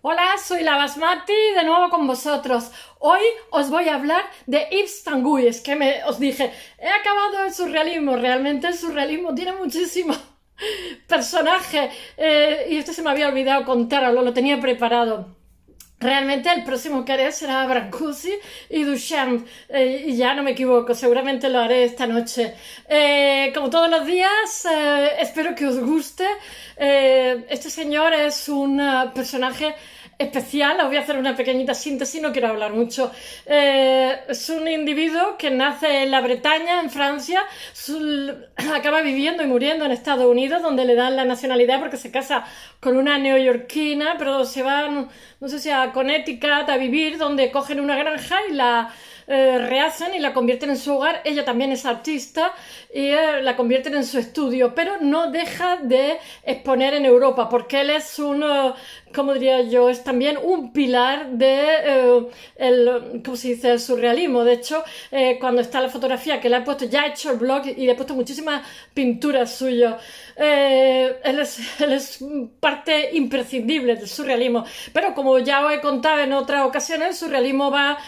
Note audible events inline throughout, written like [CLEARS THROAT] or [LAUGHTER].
Hola, soy la Basmati, de nuevo con vosotros. Hoy os voy a hablar de Yves Tanguy. Es que me, os dije, he acabado el surrealismo. Realmente el surrealismo tiene muchísimo [LAUGHS] personaje. Eh, y este se me había olvidado contarlo, lo tenía preparado. Realmente el próximo que haré será Brancusi y Duchamp, eh, y ya no me equivoco, seguramente lo haré esta noche. Eh, como todos los días, eh, espero que os guste. este señor es un personaje especial, os voy a hacer una pequeñita síntesis, no quiero hablar mucho. es un individuo que nace en la Bretaña, en Francia, [CLEARS THROAT] acaba viviendo y muriendo en Estados Unidos, donde le dan la nacionalidad porque se casa con una neoyorquina, pero se van, no sé si a Connecticut a vivir, donde cogen una granja y la eh, rehacen y la convierten en su hogar. Ella también es artista y eh, la convierten en su estudio, pero no deja de exponer en Europa porque él es un, eh, como diría yo, es también un pilar de el, ¿cómo se dice? surrealismo. De hecho, cuando está la fotografía que le he puesto, ya he hecho el blog y le he puesto muchísimas pinturas suyas. él, es, es parte imprescindible del surrealismo. Pero como ya os he contado en otras ocasiones, el surrealismo va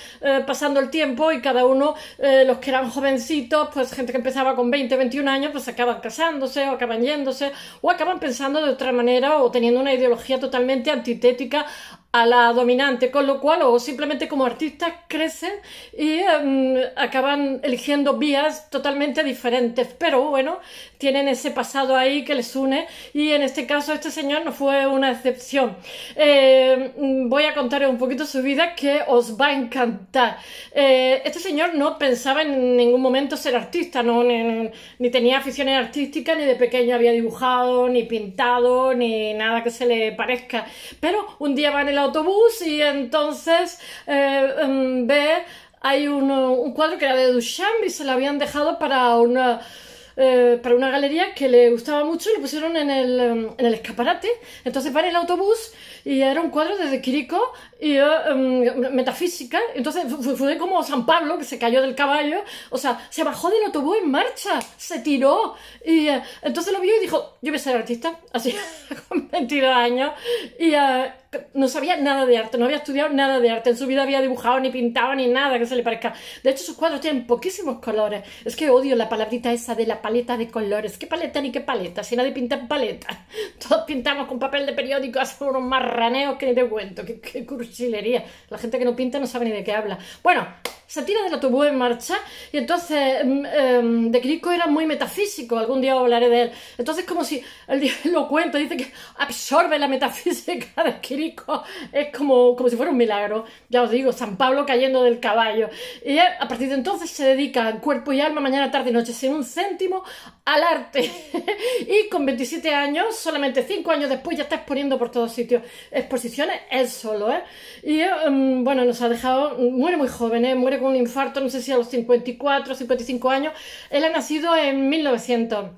pasando el tiempo y cada uno, eh, los que eran jovencitos, pues gente que empezaba con 20, 21 años, pues acaban casándose o acaban yéndose o acaban pensando de otra manera o teniendo una ideología totalmente antitética a la dominante, con lo cual o simplemente como artistas crecen y mm, acaban eligiendo vías totalmente diferentes, pero bueno, tienen ese pasado ahí que les une y en este caso este señor no fue una excepción. Eh, mm, voy a contar un poquito su vida que os va a encantar. Eh, este señor no pensaba en ningún momento ser artista, no, ni, ni tenía aficiones artísticas, ni de pequeño había dibujado, ni pintado, ni nada que se le parezca, pero un día va en el autobús y entonces eh, em, ve, hay un, cuadro que era de Duchamp y se lo habían dejado para una, eh, para una galería que le gustaba mucho y lo pusieron en el, em, en el escaparate. Entonces para el autobús y era un cuadro desde de y em, metafísica. Entonces fue como San Pablo que se cayó del caballo, o sea, se bajó del autobús en marcha, se tiró y eh, entonces lo vio y dijo, yo voy a ser artista, [LAUGHS] así con 22 años y eh, no sabía nada de arte, no había estudiado nada de arte, en su vida había dibujado ni pintado ni nada que se le parezca. De hecho, sus cuadros tienen poquísimos colores. Es que odio la palabrita esa de la paleta de colores. ¿Qué paleta ni qué paleta? Si nadie pinta en paleta. [LAUGHS] Todos pintamos con papel de periódico, hacen unos marraneos que ni te cuento. Qué, la gente que no pinta no sabe ni de qué habla. Bueno, se tira la autobús en marcha y entonces mm, em, de Quirico era muy metafísico, algún día hablaré de él. Entonces como si él [LAUGHS] lo cuento, dice que absorbe la metafísica de Quirico, es como, como si fuera un milagro, ya os digo, San Pablo cayendo del caballo. Y a partir de entonces se dedica cuerpo y alma, mañana, tarde y noche, sin un céntimo, al arte. [LAUGHS] y con 27 años, solamente 5 años después, ya está exponiendo por todos sitios exposiciones él solo, ¿eh? Y em, bueno, nos ha dejado, muere muy joven, ¿eh? muere un infarto, no sé si a los 54, 55 años. Él ha nacido en 1900.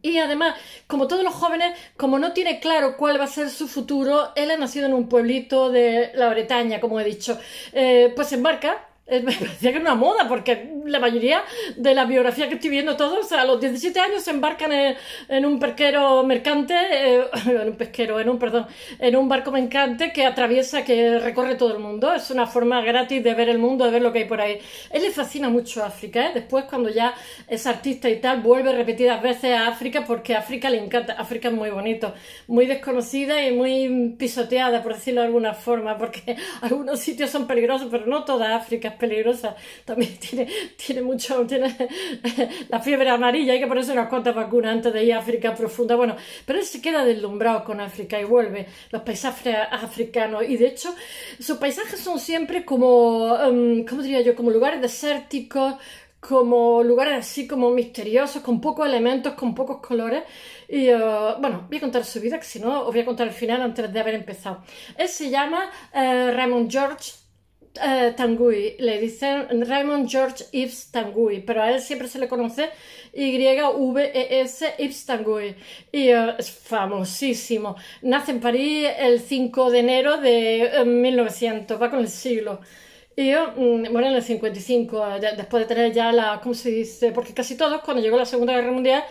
Y además, como todos los jóvenes, como no tiene claro cuál va a ser su futuro, él ha nacido en un pueblito de la Bretaña, como he dicho. Eh, pues pues embarca eh, me parecía que era una moda, porque la mayoría de la biografía que estoy viendo todos, a los 17 años se embarcan en, un perquero mercante, eh, [LAUGHS] en un pesquero, en un, perdón, en un barco mercante que atraviesa, que recorre todo el mundo. Es una forma gratis de ver el mundo, de ver lo que hay por ahí. Él le fascina mucho África, ¿eh? Después, cuando ya es artista y tal, vuelve repetidas veces a África porque África le encanta. África es muy bonito, muy desconocida y muy pisoteada, por decirlo de alguna forma, porque [LAUGHS] algunos sitios son peligrosos, pero no toda África peligrosa, también tiene, tiene mucho, tiene la fiebre amarilla, hay que ponerse unas cuantas vacunas antes de ir a África profunda, bueno, pero él se queda deslumbrado con África y vuelve, los paisajes africanos, y de hecho sus paisajes son siempre como, em, ¿cómo diría yo?, como lugares desérticos, como lugares así como misteriosos, con pocos elementos, con pocos colores. Y eh, bueno, voy a contar su vida, que si no os voy a contar el final antes de haber empezado. Él se llama eh, Raymond George eh, Tanguy, le dicen Raymond George Yves Tanguy, pero a él siempre se le conoce e Y-V-E-S Yves Tanguy, y eh, es famosísimo. Nace en París el 5 de enero de 1900, eh, va con el siglo. Y yo, eh, mm, bueno, en el 55, después de tener ya la, ¿cómo se dice? Porque casi todos, cuando llegó la Segunda Guerra Mundial,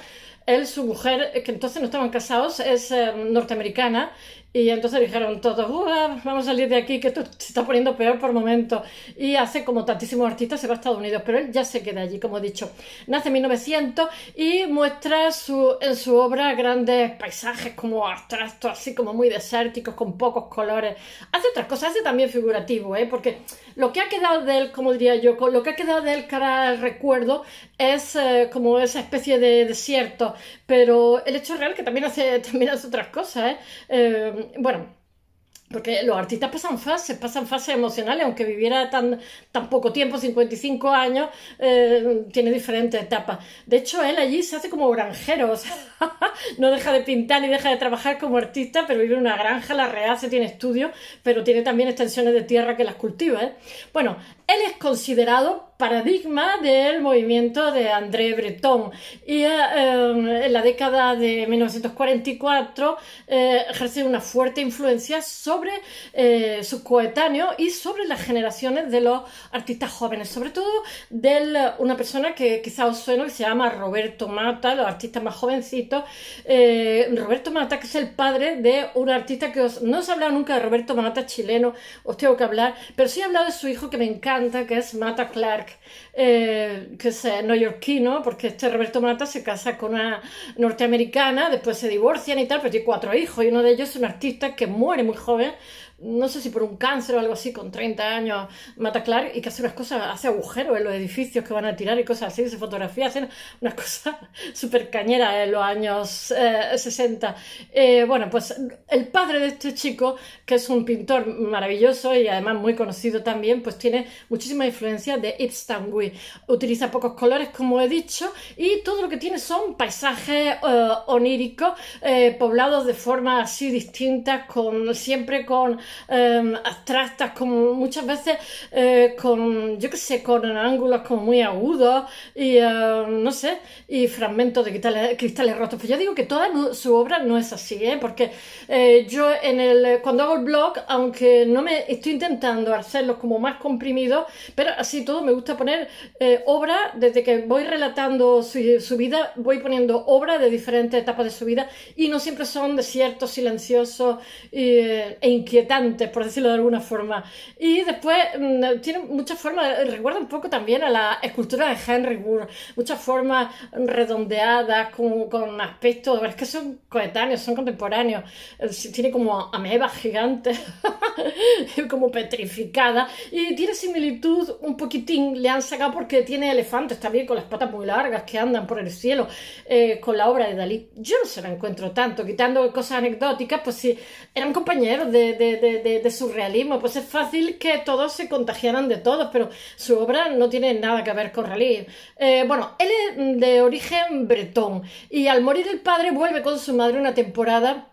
él, su mujer, que entonces no estaban casados, es norteamericana y entonces dijeron todos, vamos a salir de aquí, que esto se está poniendo peor por momento. Y hace como tantísimos artistas se va a Estados Unidos, pero él ya se queda allí, como he dicho. Nace en 1900 y muestra su, en su obra grandes paisajes como abstractos, así como muy desérticos, con pocos colores. Hace otras cosas, hace también figurativo, ¿eh? porque lo que ha quedado de él, como diría yo, lo que ha quedado de él cara al recuerdo es eh, como esa especie de desierto, pero el hecho real que también hace, [LAUGHS] también otras cosas, ¿eh? eh Mm, bueno, porque los artistas pasan fases, pasan fases emocionales, aunque viviera tan, tan poco tiempo, 55 años, eh, tiene diferentes etapas. De hecho, él allí se hace como granjero, [LAUGHS] o sea, no deja de pintar ni deja de trabajar como artista, pero vive en una granja, la rehace, tiene estudios, pero tiene también extensiones de tierra que las cultiva. ¿eh? Bueno, él es considerado paradigma del movimiento de André Breton. Y eh, em, en la década de 1944 eh, ejerce una fuerte influencia sobre eh, sus coetáneos y sobre las generaciones de los artistas jóvenes, sobre todo de una persona que quizá os suena, que se llama Roberto Mata, los artistas más jovencitos. Roberto Mata, que es el padre de un artista que no se ha hablado nunca de Roberto Mata, chileno, os tengo que hablar, pero sí he hablado de su hijo que me encanta, que es Mata Clark eh, que sea eh, neoyorquino, porque este Roberto Mata se casa con una norteamericana, después se divorcian y tal, pero tiene cuatro hijos y uno de ellos es un artista que muere muy joven no sé si por un cáncer o algo así, con 30 años, mata Clark y que hace unas cosas, hace agujeros en los edificios que van a tirar y cosas así, se fotografía, hacen unas [LAUGHS] cosas súper cañeras en los años 60. Eh, eh, bueno, pues el padre de este chico, que es un pintor maravilloso y además muy conocido también, pues tiene muchísima influencia de Ibsen Utiliza pocos colores, como he dicho, y todo lo que tiene son paisajes eh, oníricos, poblados de forma así distintas, con, siempre con Em, abstractas, como muchas veces eh, con, yo que sé, con ángulos como muy agudos y em, no sé, y fragmentos de cristales, cristales, rotos. pues yo digo que toda su obra no es así, ¿eh? porque eh, yo en el, cuando hago el blog, aunque no me estoy intentando hacerlos como más comprimidos, pero así todo me gusta poner obra, desde que voy relatando su, vida, voy poniendo obras de diferentes etapas de su vida y no siempre son desiertos silenciosos e inquietantes por decirlo de alguna forma. Y después mm, tiene muchas formas, recuerda un poco también a la escultura de Henry Moore, muchas formas redondeadas, con, con aspecto es que son coetáneos, son contemporáneos. Eh, tiene como amebas gigantes, [LAUGHS] como petrificadas, y tiene similitud un poquitín, le han sacado porque tiene elefantes también con las patas muy largas que andan por el cielo, eh, con la obra de Dalí. Yo no se la encuentro tanto, quitando cosas anecdóticas, pues sí, eran compañeros de de, surrealismo, pues es fácil que todos se contagiaran de todos, pero su obra no tiene nada que ver con realismo. Eh, bueno, él es de origen bretón y al morir el padre vuelve con su madre una temporada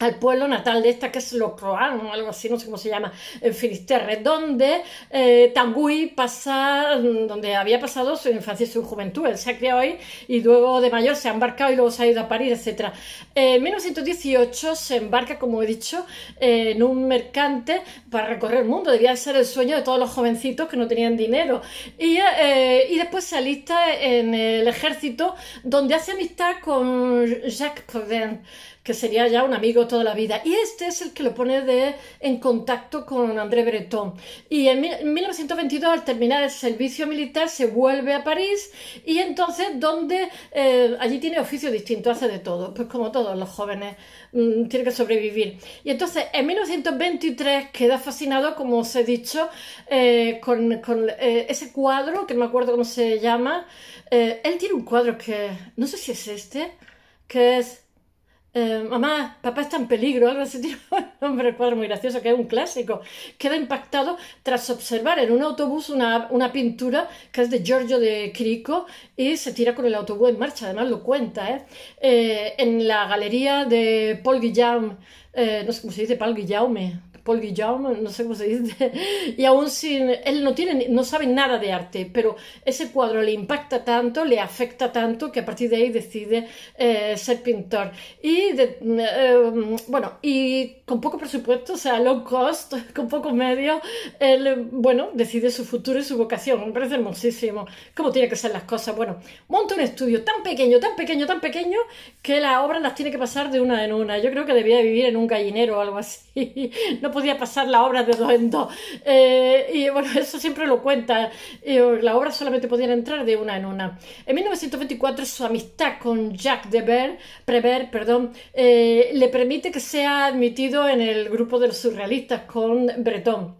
al pueblo natal de esta que es Locroan o algo así, no sé cómo se llama, en Finisterre, donde eh, Tanguy pasa, mm, donde había pasado su infancia y su juventud. Él se ha criado ahí y luego de mayor se ha embarcado y luego se ha ido a París, etc. En 1918 se embarca, como he dicho, en un mercante para recorrer el mundo. Debía ser el sueño de todos los jovencitos que no tenían dinero. Y, eh, después se alista en el ejército, donde hace amistad con Jacques Codin que sería ya un amigo toda la vida. Y este es el que lo pone de, en contacto con André Breton. Y en, 1922, al terminar el servicio militar, se vuelve a París y entonces donde eh, allí tiene oficio distinto, hace de todo, pues como todos los jóvenes mm, tiene tienen que sobrevivir. Y entonces en 1923 queda fascinado, como os he dicho, eh, con, eh, ese cuadro, que no me acuerdo cómo se llama. él tiene un cuadro que, no sé si es este, que es eh, mamá, papá está en peligro, algo así, [LAUGHS] tío. Hombre, muy gracioso, que es un clásico. Queda impactado tras observar en un autobús una, una, pintura que es de Giorgio de Crico y se tira con el autobús en marcha, además lo cuenta. ¿eh? Eh, en la galería de Paul Guillaume, eh, no sé cómo se dice, Paul Guillaume, Paul Guillaume, no sé cómo se dice, [LAUGHS] y aún sin, él no, tiene, no sabe nada de arte, pero ese cuadro le impacta tanto, le afecta tanto, que a partir de ahí decide eh, ser pintor. Y, eh, bueno, y con poco presupuesto, o sea, low cost, [LAUGHS] con poco medio, él, bueno, decide su futuro y su vocación. Me parece hermosísimo. ¿Cómo tienen que ser las cosas? Bueno, monta un estudio tan pequeño, tan pequeño, tan pequeño, que las obras las tiene que pasar de una en una. Yo creo que debía vivir en un gallinero o algo así. [LAUGHS] No podía pasar la obra de dos en dos. y bueno, eso siempre lo cuenta. Eh, la obra solamente podían entrar de una en una. En 1924 su amistad con Jacques ver Prever perdón, eh, le permite que sea admitido en el grupo de los surrealistas con Breton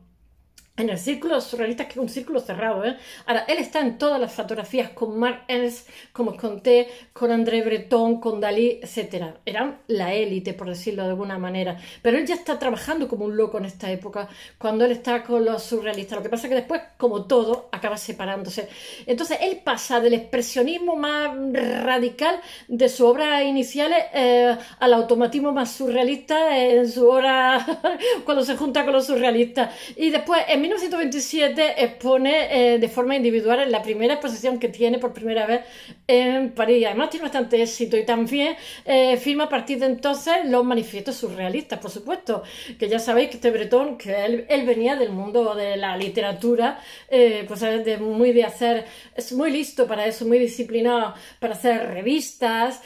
en el círculo surrealista, que es un círculo cerrado. ¿eh? Ahora, él está en todas las fotografías con Mark Ernst, como os conté, con André Breton, con Dalí, etcétera, Eran la élite, por decirlo de alguna manera. Pero él ya está trabajando como un loco en esta época, cuando él está con los surrealistas. Lo que pasa es que después, como todo, acaba separándose. Entonces, él pasa del expresionismo más radical de sus obras iniciales eh, al automatismo más surrealista en su hora [LAUGHS] cuando se junta con los surrealistas. Y después, en 1927 expone eh, de forma individual en la primera exposición que tiene por primera vez en París. Además tiene bastante éxito y también eh, firma a partir de entonces los manifiestos surrealistas, por supuesto, que ya sabéis que este Bretón, que él, venía del mundo de la literatura, eh, pues es muy de hacer, es muy listo para eso, muy disciplinado para hacer revistas,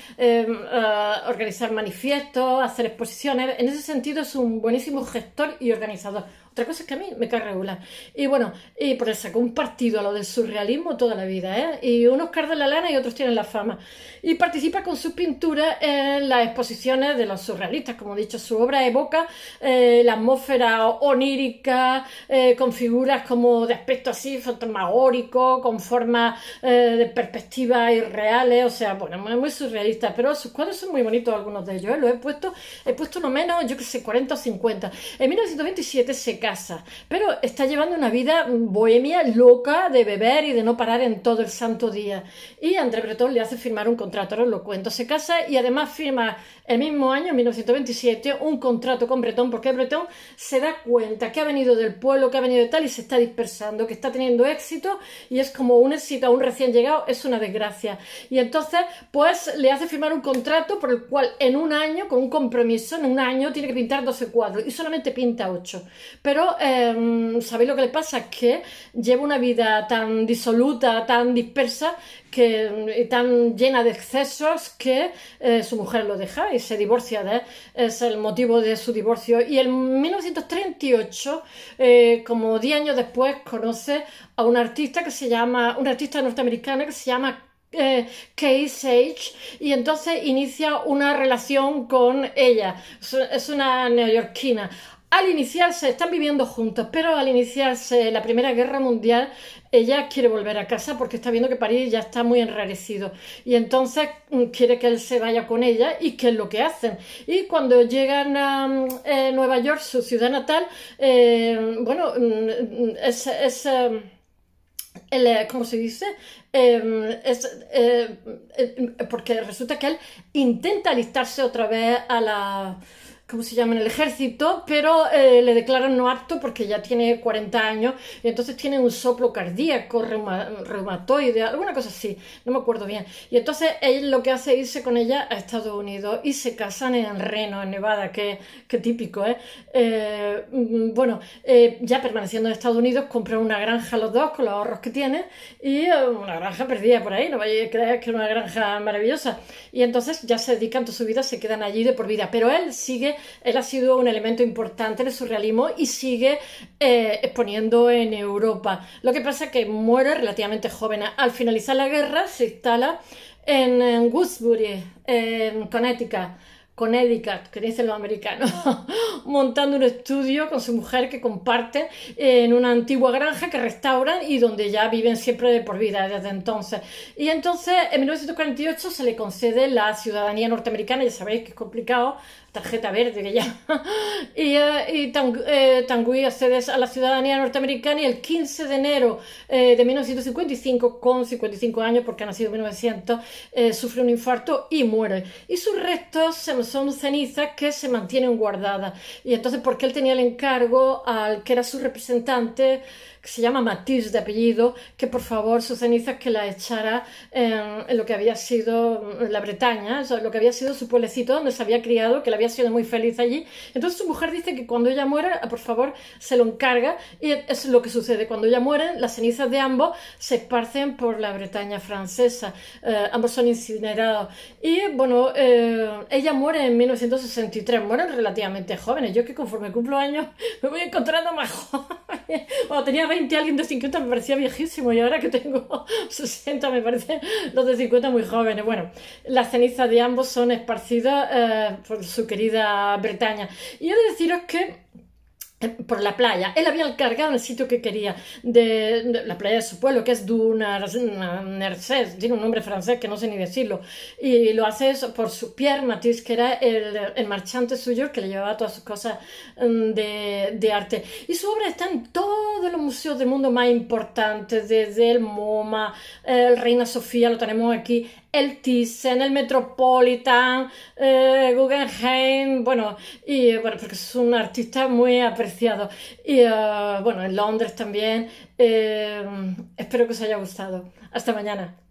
organizar manifiestos, hacer exposiciones. En ese sentido es un buenísimo gestor y organizador otra cosa es que a mí me cae regular. Y bueno, y por eso sacó un partido a lo del surrealismo toda la vida, ¿eh? Y unos cardan la lana y otros tienen la fama. Y participa con sus pinturas en las exposiciones de los surrealistas. Como he dicho, su obra evoca eh, la atmósfera onírica, eh, con figuras como de aspecto así fantasmagórico, con formas de perspectivas irreales. O sea, bueno, muy surrealista. Pero sus cuadros son muy bonitos algunos de ellos. Los he puesto, he puesto no menos, yo que sé, 40 o 50. En 1927 se casa, pero está llevando una vida bohemia, loca, de beber y de no parar en todo el santo día. Y André Breton le hace firmar un contrato, ahora os lo cuento. Se casa y además firma el mismo año, en 1927, un contrato con Breton, porque Breton se da cuenta que ha venido del pueblo, que ha venido de tal y se está dispersando, que está teniendo éxito y es como un éxito a un recién llegado, es una desgracia. Y entonces, pues le hace firmar un contrato por el cual en un año, con un compromiso, en un año tiene que pintar 12 cuadros y solamente pinta 8. Pero em, ¿sabéis lo que le pasa? Que lleva una vida tan disoluta, tan dispersa que, y tan llena de excesos que eh, su mujer lo deja y se divorcia de él. Es el motivo de su divorcio. Y en 1938, eh, como 10 años después, conoce a un artista que se llama, una artista norteamericana que se llama eh, Kate Sage y entonces inicia una relación con ella. Es una neoyorquina al iniciarse, están viviendo juntos, pero al iniciarse la Primera Guerra Mundial, ella quiere volver a casa porque está viendo que París ya está muy enrarecido. Y entonces mm, quiere que él se vaya con ella y qué es lo que hacen. Y cuando llegan a mm, eh, Nueva York, su ciudad natal, eh, bueno, es... Mm, es el, ¿Cómo se dice? Em, eh, porque resulta que él intenta alistarse otra vez a la, ¿cómo se llama?, en el ejército, pero eh, le declaran no apto porque ya tiene 40 años y entonces tiene un soplo cardíaco, reumatoide, alguna cosa así, no me acuerdo bien. Y entonces él lo que hace es irse con ella a Estados Unidos y se casan en Reno, en Nevada, que, típico, ¿eh? eh mm, mm, bueno, eh, ya permaneciendo en Estados Unidos, compran una granja los dos con los ahorros que tienen y una granja perdida por ahí, no vais a creer que es una granja maravillosa. Y entonces ya se dedican toda su vida, se quedan allí de por vida, pero él sigue él ha sido un elemento importante del surrealismo y sigue eh, exponiendo en Europa. Lo que pasa es que muere relativamente joven. Al finalizar la guerra se instala en, Woodsbury, en Connecticut. Connecticut, que dicen los americanos, [LAUGHS] montando un estudio con su mujer que comparten en una antigua granja que restauran y donde ya viven siempre de por vida desde entonces. Y entonces en 1948 se le concede la ciudadanía norteamericana, ya sabéis que es complicado tarjeta verde que ya. [LAUGHS] y, uh, y eh, a la ciudadanía norteamericana y el 15 de enero eh, de 1955, con 55 años, porque ha nacido en 1900, sufre un infarto y muere. Y sus restos son cenizas que se mantienen guardadas. Y entonces, porque él tenía el encargo al que era su representante, se llama Matisse de apellido, que por favor sus cenizas que la echara eh, en, lo que había sido la Bretaña, lo que había sido su pueblecito donde se había criado, que le había sido muy feliz allí. Entonces su mujer dice que cuando ella muera, ah, por favor, se lo encarga y es lo que sucede. Cuando ella muere, las cenizas de ambos se esparcen por la Bretaña francesa. Eh, ambos son incinerados. Y bueno, eh, ella muere en 1963, mueren relativamente jóvenes. Yo que conforme cumplo años [LAUGHS] me voy encontrando más [LAUGHS] joven. tenía alguien de 50 me parecía viejísimo y ahora que tengo 60 [LAUGHS] me parece los de 50 muy jóvenes. Bueno, las cenizas de ambos son esparcidas eh, por su querida Bretaña. Y he de deciros que por la playa. Él había cargado el sitio que quería, de, la playa de su pueblo, que es Dunarcés, tiene un nombre francés que no sé ni decirlo, y lo hace eso por su Pierre Matisse, que era el, marchante suyo que le llevaba todas sus cosas mm, de, de, arte. Y su obra está en todos los museos del mundo más importantes, desde el MoMA, el Reina Sofía, lo tenemos aquí, el Thyssen, el Metropolitan, eh, Guggenheim, bueno, y eh, bueno, porque es un artista muy apreciado. Y eh, bueno, en Londres también. espero que os haya gustado. Hasta mañana.